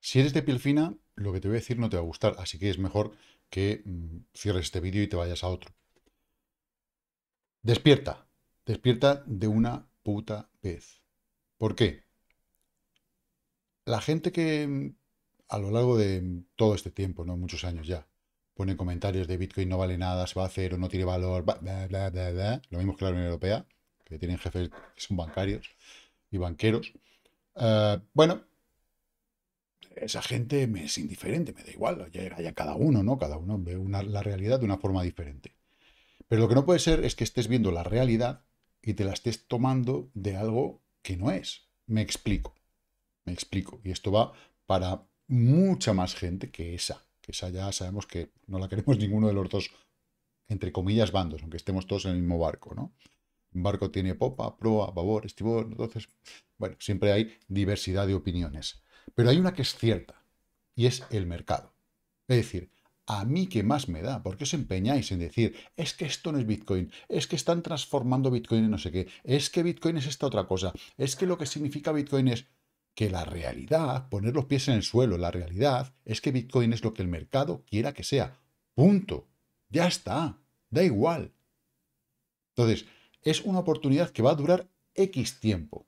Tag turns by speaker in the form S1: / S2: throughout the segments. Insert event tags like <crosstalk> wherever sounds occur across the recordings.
S1: Si eres de piel fina, lo que te voy a decir no te va a gustar, así que es mejor que mm, cierres este vídeo y te vayas a otro. Despierta, despierta de una puta vez. ¿Por qué? La gente que mm, a lo largo de todo este tiempo, no muchos años ya, pone comentarios de Bitcoin no vale nada, se va a cero, no tiene valor, bla, bla, bla, Lo mismo que la Unión Europea, que tienen jefes que son bancarios y banqueros. Eh, bueno, esa gente me es indiferente, me da igual, ya, cada uno, ¿no? Cada uno ve la realidad de una forma diferente. Pero lo que no puede ser es que estés viendo la realidad y te la estés tomando de algo que no es. Me explico, me explico. Y esto va para mucha más gente que esa, que esa ya sabemos que no la queremos <laughs> ninguno de los dos, entre comillas, bandos, aunque estemos todos en el mismo barco, ¿no? Un barco tiene popa, proa, babor, estibor, entonces, bueno, siempre hay diversidad de opiniones. Pero hay una que es cierta, y es el mercado. Es decir, a mí que más me da, porque os empeñáis en decir, es que esto no es Bitcoin, es que están transformando Bitcoin en no sé qué, es que Bitcoin es esta otra cosa, es que lo que significa Bitcoin es que la realidad, poner los pies en el suelo, la realidad es que Bitcoin es lo que el mercado quiera que sea. Punto. Ya está. Da igual. Entonces, es una oportunidad que va a durar X tiempo.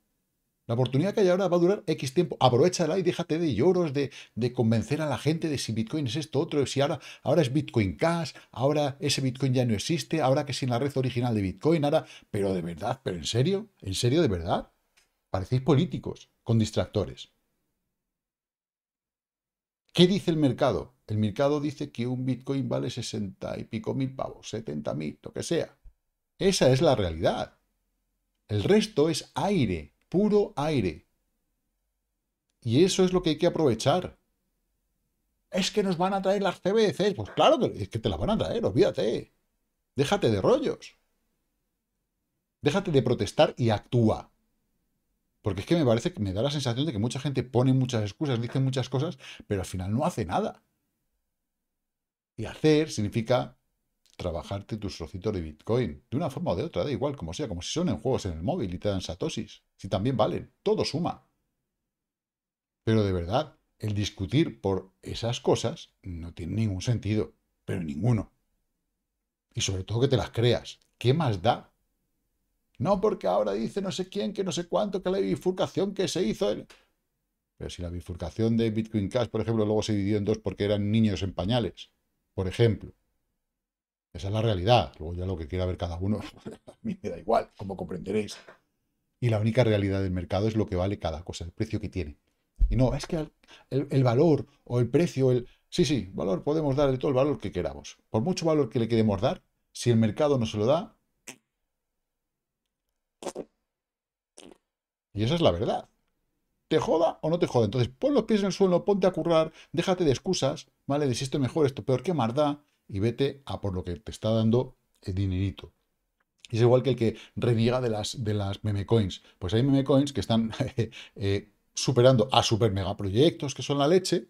S1: La oportunidad que hay ahora va a durar X tiempo. Aprovechala y déjate de lloros, de, convencer a la gente de si Bitcoin es esto, otro, si ahora, ahora es Bitcoin Cash, ahora ese Bitcoin ya no existe, ahora que sin la red original de Bitcoin, ahora... Pero de verdad, pero en serio, en serio, de verdad. Parecéis políticos con distractores. ¿Qué dice el mercado? El mercado dice que un Bitcoin vale 60 y pico mil pavos, 70 mil, lo que sea. Esa es la realidad. El resto es aire puro aire. Y eso es lo que hay que aprovechar. Es que nos van a traer las CBCs. Pues claro que, es que te las van a traer, olvídate. Déjate de rollos. Déjate de protestar y actúa. Porque es que me parece que me da la sensación de que mucha gente pone muchas excusas, dice muchas cosas, pero al final no hace nada. Y hacer significa trabajarte tus trocitos de Bitcoin, de una forma o de otra, da igual, como sea, como si son en juegos en el móvil y te dan satosis, si también valen, todo suma. Pero de verdad, el discutir por esas cosas no tiene ningún sentido, pero ninguno. Y sobre todo que te las creas. ¿Qué más da? No porque ahora dice no sé quién, que no sé cuánto, que la bifurcación que se hizo... El... Pero si la bifurcación de Bitcoin Cash, por ejemplo, luego se dividió en dos porque eran niños en pañales, por ejemplo. Esa es la realidad. Luego ya lo que quiera ver cada uno, <laughs> a mí me da igual, como comprenderéis. Y la única realidad del mercado es lo que vale cada cosa, el precio que tiene. Y no, es que el, valor o el precio, el... Sí, sí, valor, podemos darle todo el valor que queramos. Por mucho valor que le queremos dar, si el mercado no se lo da... Y esa es la verdad. ¿Te joda o no te joda? Entonces, pon los pies en el suelo, ponte a currar, déjate de excusas, ¿vale? De si esto mejor, esto peor, qué da? y vete a por lo que te está dando el dinerito. Es igual que el que reniega de las, de las meme coins. Pues hay meme coins que están <laughs> eh, eh, superando a super megaproyectos que son la leche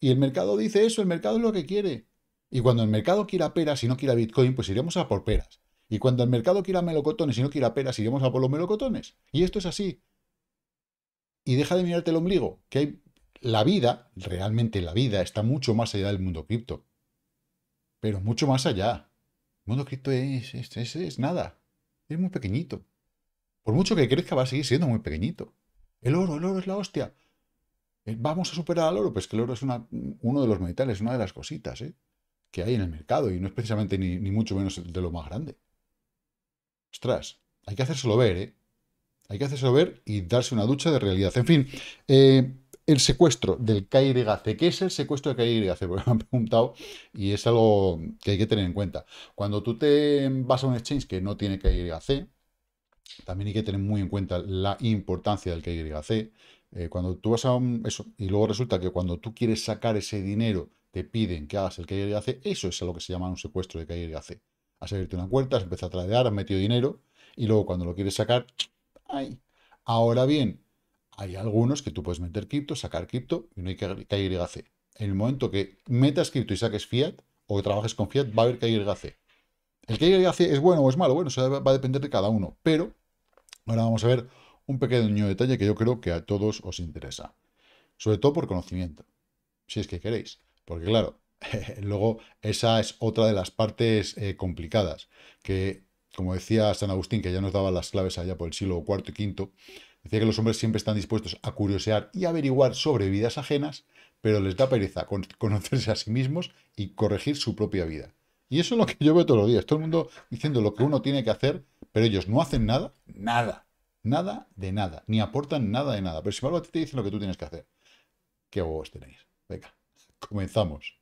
S1: y el mercado dice eso, el mercado es lo que quiere. Y cuando el mercado quiera peras y no quiera Bitcoin, pues iremos a por peras. Y cuando el mercado quiera melocotones y no quiera peras, iremos a por los melocotones. Y esto es así. Y deja de mirarte el ombligo, que hay la vida, realmente la vida, está mucho más allá del mundo cripto pero mucho más allá. El mundo cripto es, es, nada, es muy pequeñito. Por mucho que crezca, va a seguir siendo muy pequeñito. El oro, el oro es la hostia. Eh, Vamos a superar al oro, pues que el oro es una, uno de los metales, una de las cositas ¿eh? que hay en el mercado y no es precisamente ni, mucho menos de lo más grande. Ostras, hay que hacérselo ver, ¿eh? Hay que hacérselo ver y darse una ducha de realidad. En fin, eh, el secuestro del KYC. ¿Qué es el secuestro del KYC? <laughs> Porque me han preguntado y es algo que hay que tener en cuenta. Cuando tú te vas a un exchange que no tiene KYC, también hay que tener muy en cuenta la importancia del KYC. Eh, cuando tú vas a un, eso, y luego resulta que cuando tú quieres sacar ese dinero, te piden que hagas el KYC, eso es lo que se llama un secuestro de KYC. Has abierto una cuenta, has empezado a tradear, has metido dinero, y luego cuando lo quieres sacar, ¡ay! Ahora bien, hay algunos que tú puedes meter cripto, sacar cripto y no hay que KYC. En el momento que metas cripto y saques fiat o trabajes con fiat, va a haber que KYC. ¿El que KYC es bueno o es malo? Bueno, va a depender de cada uno. Pero ahora vamos a ver un pequeño detalle que yo creo que a todos os interesa. Sobre todo por conocimiento, si es que queréis. Porque claro, <laughs> luego esa es otra de las partes eh, complicadas, que como decía San Agustín, que ya nos daba las claves allá por el siglo IV y V, Decía que los hombres siempre están dispuestos a curiosear y averiguar sobre vidas ajenas, pero les da pereza <laughs> conocerse a sí mismos y corregir su propia vida. Y eso es lo que yo veo todos los días. Todo el mundo diciendo lo que uno tiene que hacer, pero ellos no hacen nada, nada, nada de nada, ni aportan nada de nada. Pero si mal a te dicen lo que tú tienes que hacer. Qué huevos tenéis. Venga, comenzamos.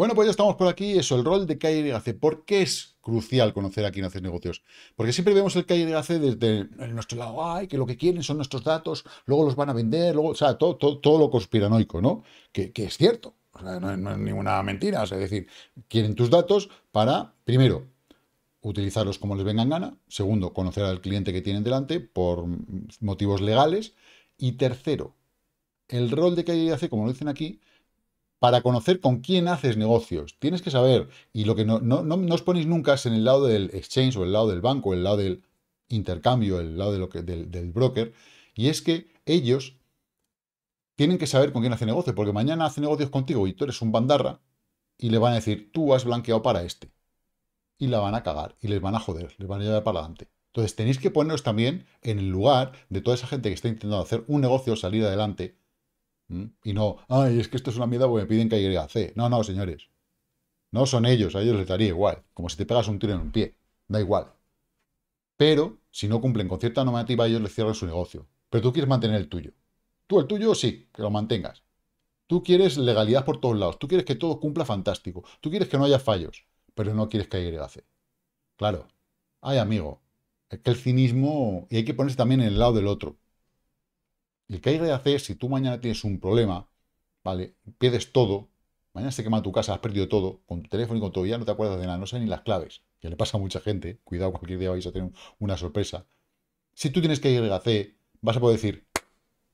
S1: Bueno, pues ya estamos por aquí. Eso, el rol de Calle hace, ¿Por qué es crucial conocer a quién hacer negocios? Porque siempre vemos el Calle hace desde nuestro lado. Ay, que lo que quieren son nuestros datos, luego los van a vender, luego, o sea, todo, todo, lo conspiranoico, ¿no? Que, es cierto. no, es ninguna mentira. O es decir, quieren tus datos para, primero, utilizarlos como les vengan gana. Segundo, conocer al cliente que tienen delante por motivos legales. Y tercero, el rol de Calle hace, como lo dicen aquí, para conocer con quién haces negocios. Tienes que saber, y lo que no, os ponéis nunca es en el lado del exchange o el lado del banco, el lado del intercambio, el lado de lo del, broker, y es que ellos tienen que saber con quién hace negocios, porque mañana hace negocios contigo y tú eres un bandarra, y le van a decir, tú has blanqueado para este. Y la van a cagar, y les van a joder, les van a llevar para adelante. Entonces tenéis que poneros también en el lugar de toda esa gente que está intentando hacer un negocio, salir adelante, ¿Mm? Y no, ay, es que esto es una mierda porque me piden que haya C. No, no, señores. No son ellos, a ellos les daría igual. Como si te pegas un tiro en un pie. Da igual. Pero, si no cumplen con cierta normativa, ellos les cierran su negocio. Pero tú quieres mantener el tuyo. Tú el tuyo, sí, que lo mantengas. Tú quieres legalidad por todos lados. Tú quieres que todo cumpla fantástico. Tú quieres que no haya fallos. Pero no quieres que haya C. Claro. Ay, amigo. Es que el cinismo... Y hay que ponerse también en el lado del otro. El que hay hacer si tú mañana tienes un problema, ¿vale? Pierdes todo, mañana se quema tu casa, has perdido todo, con tu teléfono y con todo, ya no te acuerdas de nada, no sabes ni las claves, que le pasa a mucha gente, ¿eh? cuidado, cualquier día vais a tener una sorpresa. Si tú tienes que ir a vas a poder decir,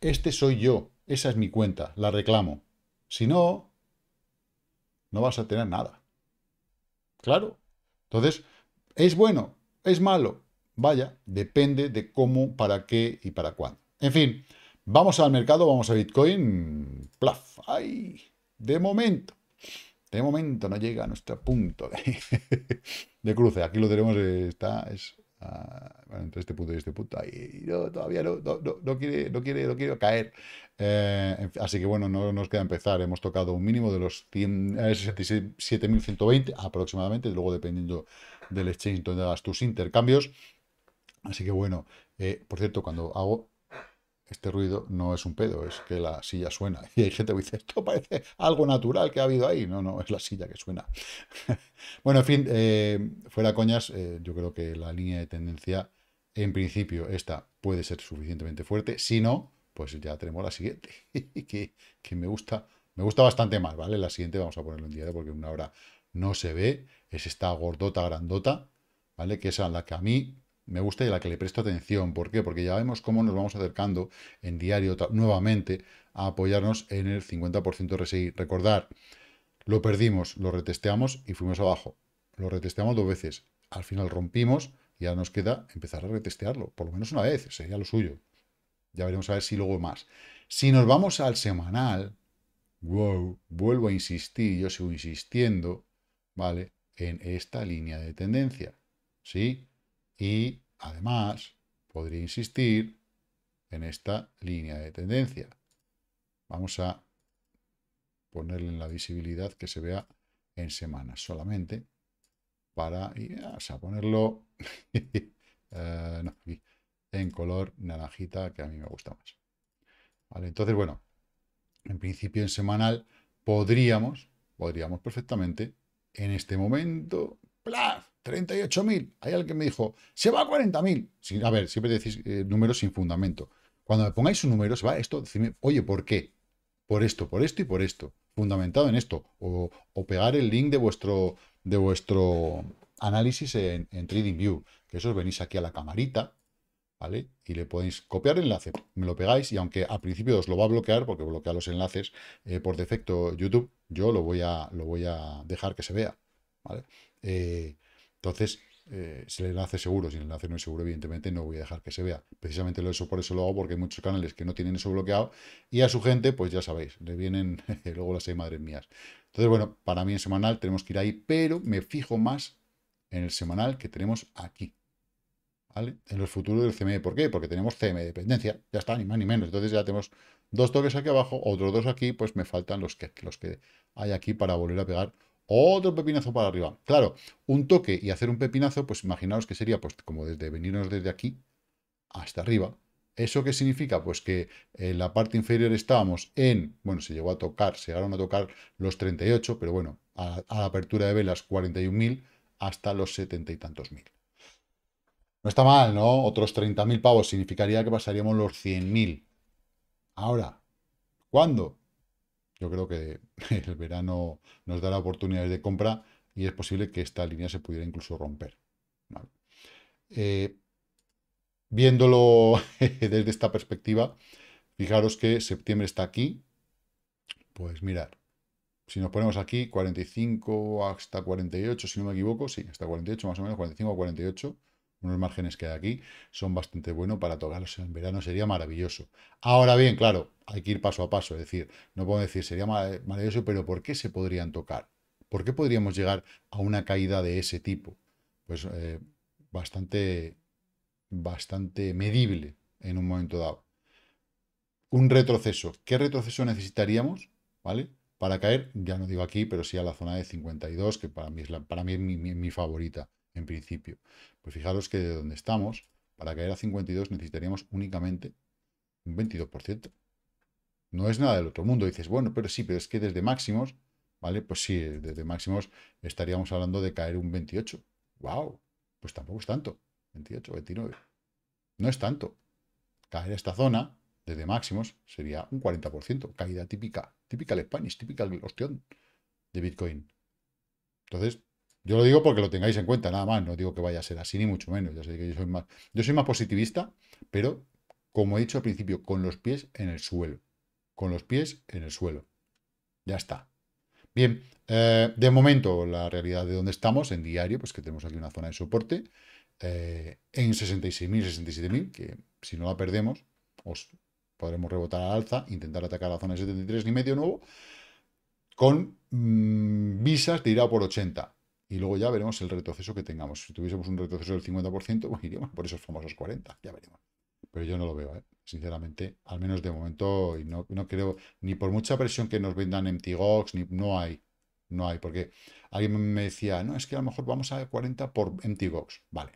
S1: este soy yo, esa es mi cuenta, la reclamo. Si no, no vas a tener nada. Claro. Entonces, ¿es bueno? ¿Es malo? Vaya, depende de cómo, para qué y para cuándo. En fin, Vamos al mercado, vamos a Bitcoin. Plaf. ¡Ay! De momento. De momento no llega a nuestro punto de, <laughs> cruce. Aquí lo tenemos, está, es, ah, entre este punto y este punto. Ahí, todavía no, quiere, no, quiere, caer. Eh, así que bueno, no nos queda empezar. Hemos tocado un mínimo de los eh, 7.120 aproximadamente, luego dependiendo del exchange donde hagas tus intercambios. Así que bueno, eh, por cierto, cuando hago este ruido no es un pedo, es que la silla suena. <laughs> Y hay gente que dice, esto parece algo natural que ha habido ahí. No, no, es la silla que suena. <laughs> bueno, en fin, eh, fuera coñas, eh, yo creo que la línea de tendencia, en principio, esta puede ser suficientemente fuerte. Si no, pues ya tenemos la siguiente, <laughs> que, que, me gusta me gusta bastante más, ¿vale? La siguiente vamos a ponerlo en de porque una hora no se ve. Es esta gordota grandota, ¿vale? Que es la que a mí me gusta y a la que le presto atención. ¿Por qué? Porque ya vemos cómo nos vamos acercando en diario nuevamente a apoyarnos en el 50% RSI. Recordar, lo perdimos, lo retesteamos y fuimos abajo. Lo retesteamos dos veces. Al final rompimos y ahora nos queda empezar a retestearlo. Por lo menos una vez, sería lo suyo. Ya veremos a ver si luego más. Si nos vamos al semanal, wow, vuelvo a insistir, yo sigo insistiendo, ¿vale? En esta línea de tendencia. ¿Sí? Y además podría insistir en esta línea de tendencia. Vamos a ponerle en la visibilidad que se vea en semana solamente para ir a ah, ponerlo <laughs> eh, en color naranjita que a mí me gusta más. entonces, bueno, en principio en semanal podríamos, podríamos perfectamente en este momento ¡plaf! 38.000. Hay alguien que me dijo, se va a 40.000. A ver, siempre decís eh, números sin fundamento. Cuando me pongáis un número, se va esto, decime, oye, ¿por qué? Por esto, por esto y por esto. Fundamentado en esto. O, pegar el link de vuestro, de vuestro análisis en, TradingView. Que eso os venís aquí a la camarita, ¿vale? Y le podéis copiar el enlace. Me lo pegáis y aunque al principio os lo va a bloquear, porque bloquea los enlaces eh, por defecto YouTube, yo lo voy, a, lo voy a dejar que se vea, ¿vale? Eh, entonces, se eh, si el enlace seguro, si el enlace no es seguro, evidentemente no voy a dejar que se vea. Precisamente eso por eso lo hago, porque hay muchos canales que no tienen eso bloqueado y a su gente, pues ya sabéis, le vienen <laughs> luego las seis madres mías. Entonces, bueno, para mí en semanal tenemos que ir ahí, pero me fijo más en el semanal que tenemos aquí. ¿Vale? En los futuros del CME. ¿Por qué? Porque tenemos CME dependencia. Ya está, ni más ni menos. Entonces ya tenemos dos toques aquí abajo, otros dos aquí, pues me faltan los que, los que hay aquí para volver a pegar otro pepinazo para arriba. Claro, un toque y hacer un pepinazo, pues imaginaos que sería pues, como desde venirnos desde aquí hasta arriba. ¿Eso qué significa? Pues que en la parte inferior estábamos en, bueno, se llegó a tocar, se llegaron a tocar los 38, pero bueno, a, a la apertura de velas 41.000 hasta los 70 y tantos mil. No está mal, ¿no? Otros 30.000 pavos significaría que pasaríamos los 100.000. Ahora, ¿cuándo? Yo creo que <laughs> el verano nos dará oportunidades de compra y es posible que esta línea se pudiera incluso romper. Eh, viéndolo <laughs> desde esta perspectiva, fijaros que septiembre está aquí. Pues mirar, si nos ponemos aquí, 45 hasta 48, si no me equivoco, sí, hasta 48 más o menos, 45 a 48, unos márgenes que hay aquí son bastante buenos para tocarlos en verano, sería maravilloso. Ahora bien, claro, hay que ir paso a paso, es decir, no puedo decir sería maravilloso, pero ¿por qué se podrían tocar? ¿Por qué podríamos llegar a una caída de ese tipo? Pues eh, bastante, bastante medible en un momento dado. Un retroceso. ¿Qué retroceso necesitaríamos? ¿Vale? Para caer, ya no digo aquí, pero sí a la zona de 52, que para mí es, para mí mi favorita en principio. Pues fijaros que de donde estamos, para caer a 52 necesitaríamos únicamente un 22%. No es nada del otro mundo. Dices, bueno, pero sí, pero es que desde máximos, ¿vale? Pues sí, desde máximos estaríamos hablando de caer un 28. ¡Wow! Pues tampoco es tanto. 28, 29. No es tanto. Caer a esta zona, desde máximos, sería un 40%. Caída típica. Típica España, Spanish, típica el ostión de Bitcoin. Entonces, yo lo digo porque lo tengáis en cuenta, nada más. No digo que vaya a ser así, ni mucho menos. Ya sé que yo soy más, yo soy más positivista, pero como he dicho al principio, con los pies en el suelo. Con los pies en el suelo. Ya está. Bien, eh, de momento la realidad de donde estamos en diario, pues que tenemos aquí una zona de soporte eh, en 66.000, 67.000, que si no la perdemos, os podremos rebotar al alza, intentar atacar la zona de 73 y medio nuevo, con mm, visas de por 80 y luego ya veremos el retroceso que tengamos. Si tuviésemos un retroceso del 50%, <laughs> pues iríamos por esos famosos 40, ya veremos. Pero yo no lo veo, ¿eh? sinceramente, al menos de momento, y no, creo, ni por mucha presión que nos vendan empty ni no hay, no hay, porque alguien me decía, no, es que a lo mejor vamos a 40 por empty vale.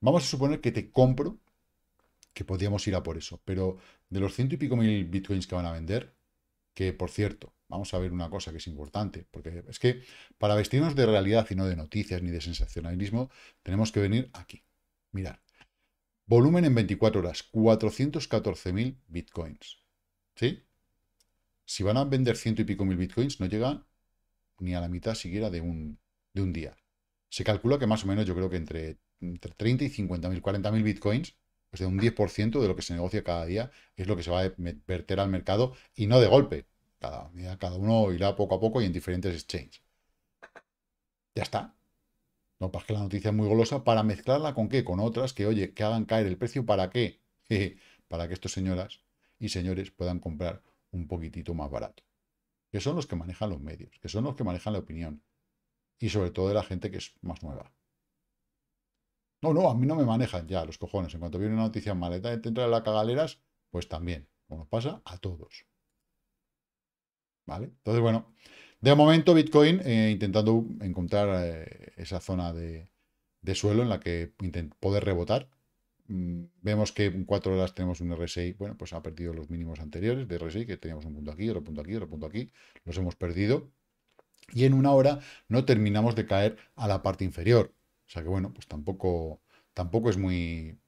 S1: Vamos a suponer que te compro que podríamos ir a por eso, pero de los ciento y pico mil bitcoins que van a vender, que por cierto, vamos a ver una cosa que es importante, porque es que para vestirnos de realidad y no de noticias ni de sensacionalismo, tenemos que venir aquí. Mirar. Volumen en 24 horas, 414.000 bitcoins. ¿Sí? Si van a vender ciento y pico mil bitcoins, no llega ni a la mitad siquiera de un, de un día. Se calcula que más o menos, yo creo que entre, 30 y 50.000, 40.000 bitcoins, pues de un 10% de lo que se negocia cada día, es lo que se va a verter al mercado y no de golpe, cada, eh, cada uno irá poco a poco y en diferentes exchanges. Ya está. No pasa pues que la noticia es muy golosa para mezclarla con qué, con otras que, oye, que hagan caer el precio para qué. para que estos señoras y señores puedan comprar un poquitito más barato. Que son los que manejan los medios, que son los que manejan la opinión. Y sobre todo de la gente que es más nueva. No, no, a mí no me manejan ya los cojones. En cuanto viene una noticia maleta dentro de las cagaleras, pues también. Como nos pasa a todos. ¿vale? Entonces, bueno, de momento Bitcoin eh, intentando encontrar eh, esa zona de, suelo en la que poder rebotar. Mm, vemos que en cuatro horas tenemos un RSI, bueno, pues ha perdido los mínimos anteriores de RSI, que teníamos un punto aquí, otro punto aquí, otro punto aquí, los hemos perdido. Y en una hora no terminamos de caer a la parte inferior. O sea que, bueno, pues tampoco, tampoco es muy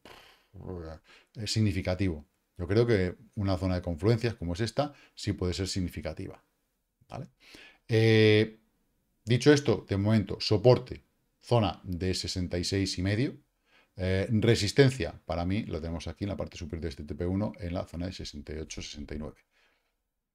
S1: significativo. Yo creo que una zona de confluencias como es esta sí puede ser significativa. Eh, dicho esto, de momento, soporte, zona de 66,5. Eh, resistencia, para mí, lo tenemos aquí en la parte superior de este TP1, en la zona de 68-69.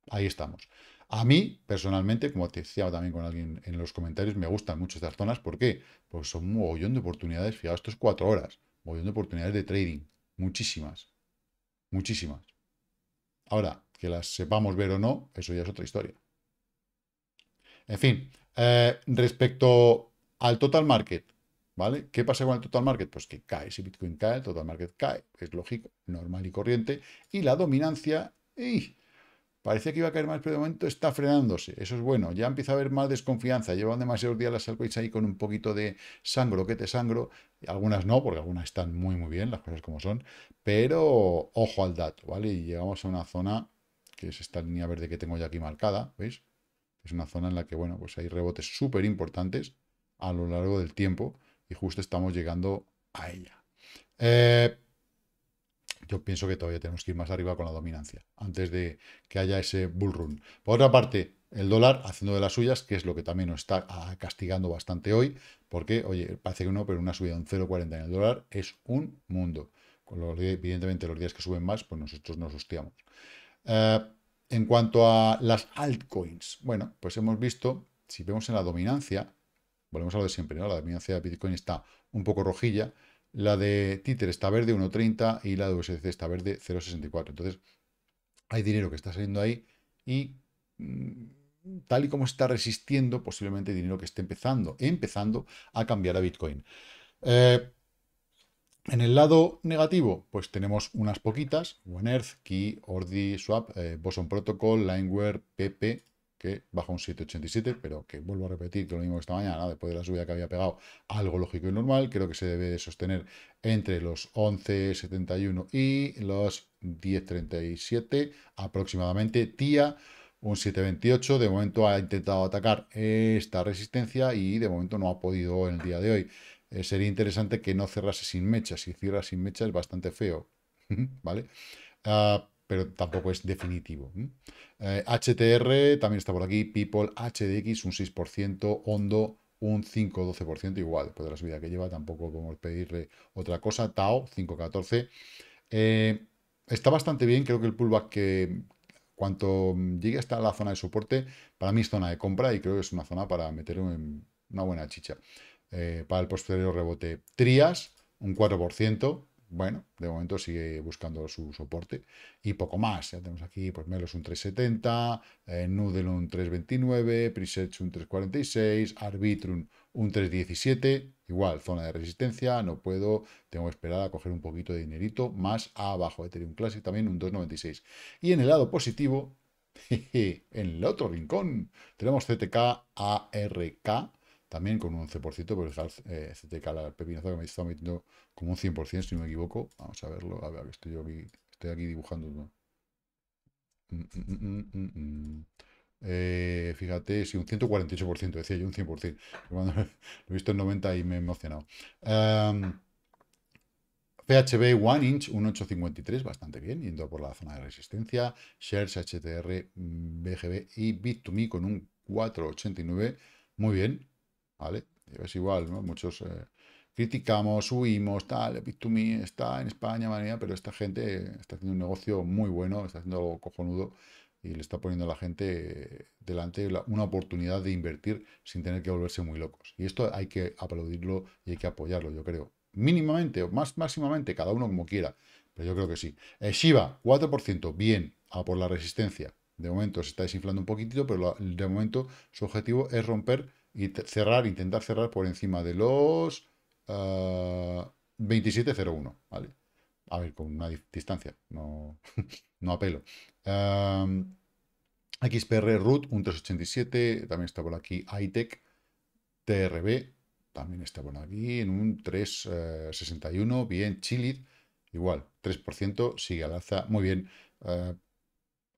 S1: Ahí estamos. A mí, personalmente, como te decía también con alguien en los comentarios, me gustan mucho estas zonas. ¿Por qué? Porque son un mogollón de oportunidades. Fijaos, esto es cuatro horas. Mogollón de oportunidades de trading. Muchísimas. Muchísimas. Ahora, que las sepamos ver o no, eso ya es otra historia. En fin, eh, respecto al total market, ¿vale? ¿Qué pasa con el total market? Pues que cae, si Bitcoin cae, el total market cae, es lógico, normal y corriente, y la dominancia, Parecía que iba a caer más, pero de momento está frenándose. Eso es bueno. Ya empieza a haber más desconfianza. Llevan demasiados días las altcoins ahí con un poquito de sangro, que te sangro. Algunas no, porque algunas están muy, muy bien, las cosas como son. Pero ojo al dato, ¿vale? Y llegamos a una zona, que es esta línea verde que tengo ya aquí marcada, ¿veis? Es una zona en la que, bueno, pues hay rebotes súper importantes a lo largo del tiempo. Y justo estamos llegando a ella. Eh, yo pienso que todavía tenemos que ir más arriba con la dominancia, antes de que haya ese bull run. Por otra parte, el dólar haciendo de las suyas, que es lo que también nos está ah, castigando bastante hoy, porque, oye, parece que no, pero una subida de un 0,40 en el dólar es un mundo. evidentemente, los días que suben más, pues nosotros nos hostiamos. Eh, en cuanto a las altcoins, bueno, pues hemos visto, si vemos en la dominancia, volvemos a lo de siempre, La dominancia de Bitcoin está un poco rojilla, la de Tether está verde 1.30 y la de USDC está verde 0.64. Entonces, hay dinero que está saliendo ahí y mm, tal y como está resistiendo, posiblemente dinero que esté empezando, empezando a cambiar a Bitcoin. Eh, en el lado negativo, pues tenemos unas poquitas, Earth, Key, Ordi, Swap, eh, Boson Protocol, Lineware, PP, que baja un 7,87, pero que vuelvo a repetir que lo mismo que esta mañana, después de la subida que había pegado, algo lógico y normal, creo que se debe de sostener entre los 11,71 y los 10,37 aproximadamente, tía un 7,28, de momento ha intentado atacar esta resistencia y de momento no ha podido en el día de hoy. Eh, sería interesante que no cerrase sin mechas, si cierra sin mecha es bastante feo, <laughs> ¿vale? Ah, pero tampoco es definitivo. HTR eh, también está por aquí, People, HDX un 6%, Hondo un 5-12%, igual, después pues de la subida que lleva, tampoco podemos pedirle otra cosa, Tao 5-14%. Eh, está bastante bien, creo que el pullback que cuanto llegue hasta la zona de soporte, para mí es zona de compra y creo que es una zona para meter en una buena chicha. Eh, para el posterior rebote, Trias un 4%, bueno, de momento sigue buscando su soporte y poco más. Ya tenemos aquí pues Melos un 370, eh, un 329, Presets un 346, Arbitrum un 317, igual, zona de resistencia, no puedo, tengo que esperar a coger un poquito de dinerito, más abajo, Ethereum Classic también un 296. Y en el lado positivo, <laughs> en el otro rincón, tenemos CTK ARK, también con un 11%, porque eh, se te cala el pepinazo que me está metiendo como un 100%, si no me equivoco. Vamos a verlo, a ver, estoy aquí, estoy aquí dibujando. Mm, mm, mm, eh, fíjate, sí, un 148%, decía yo, un 100%. Cuando <laughs> lo he visto en 90 y me he emocionado. Em, PHB 1 inch 1853, bastante bien, yendo por la zona de resistencia. Shares, HTR, BGB y Bit2Me con un 489, muy bien. ¿vale? Es igual, ¿no? Muchos eh, criticamos, subimos, tal, bit está en España, manera, pero esta gente está haciendo un negocio muy bueno, está haciendo algo cojonudo y le está poniendo a la gente eh, delante una oportunidad de invertir sin tener que volverse muy locos. Y esto hay que aplaudirlo y hay que apoyarlo, yo creo. Mínimamente o más máximamente, cada uno como quiera, pero yo creo que sí. Eh, Shiba, 4%, bien, a por la resistencia. De momento se está desinflando un poquitito, pero de momento su objetivo es romper y cerrar, intentar cerrar por encima de los 27.01, ah, ¿vale? A ver, con una distancia, no, <laughs> no apelo. XPR Root, un 387, también está por aquí ITEC, TRB, también está por aquí en un 361, eh, bien, Chilid, igual, 3%, sigue al alza, muy bien. Eh,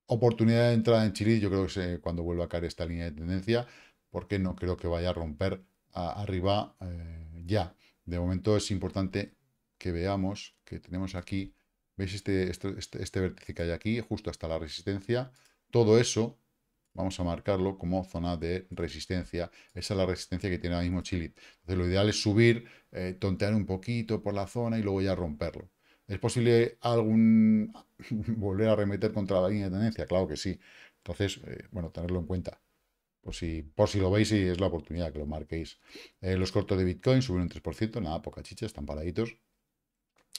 S1: oportunidad de entrada en Chile, yo creo que se, cuando vuelva a caer esta línea de tendencia, porque no creo que vaya a romper arriba eh, ya. De momento es importante que veamos que tenemos aquí, ¿veis este, este, este, este, vértice que hay aquí? Justo hasta la resistencia. Todo eso vamos a marcarlo como zona de resistencia. Esa es la resistencia que tiene ahora mismo chili Entonces lo ideal es subir, eh, tontear un poquito por la zona y luego ya romperlo. ¿Es posible algún <laughs> volver a remeter contra la línea de tendencia? Claro que sí. Entonces, eh, bueno, tenerlo en cuenta. Por si, si lo veis y es la oportunidad que lo marquéis. Eh, los cortos de Bitcoin subieron un 3%, nada, poca chicha, están paraditos.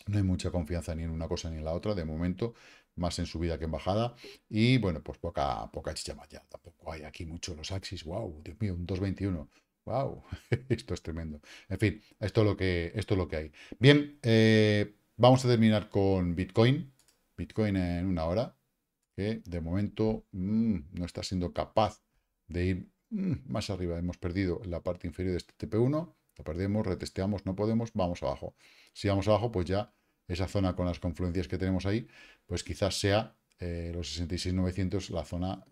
S1: No hay mucha confianza ni en una cosa ni en la otra, de momento, más en subida que en bajada. Y bueno, pues poca, poca chicha más ya. Tampoco hay aquí mucho los axis. ¡Wow! Dios mío, un 221. ¡Wow! <laughs> esto es tremendo. En fin, esto es lo que, esto es lo que hay. Bien, eh, vamos a terminar con Bitcoin. Bitcoin en una hora, que de momento mm, no está siendo capaz de ir mm, más arriba. Hemos perdido la parte inferior de este TP1, la perdemos, retesteamos, no podemos, vamos abajo. Si vamos abajo, pues ya esa zona con las confluencias que tenemos ahí, pues quizás sea eh, los 66.900 la zona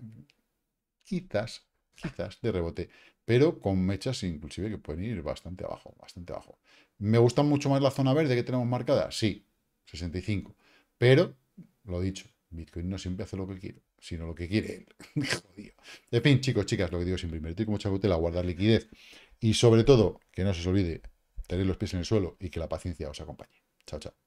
S1: quizás, quizás de rebote, pero con mechas inclusive que pueden ir bastante abajo, bastante abajo. ¿Me gusta mucho más la zona verde que tenemos marcada? Sí, 65, pero lo dicho, Bitcoin no siempre hace lo que quiero sino lo que quiere él. <laughs> En fin, chicos, chicas, lo que digo siempre, invertir con mucha cautela, guardar liquidez y sobre todo, que no se os olvide tener los pies en el suelo y que la paciencia os acompañe. Chao, chao.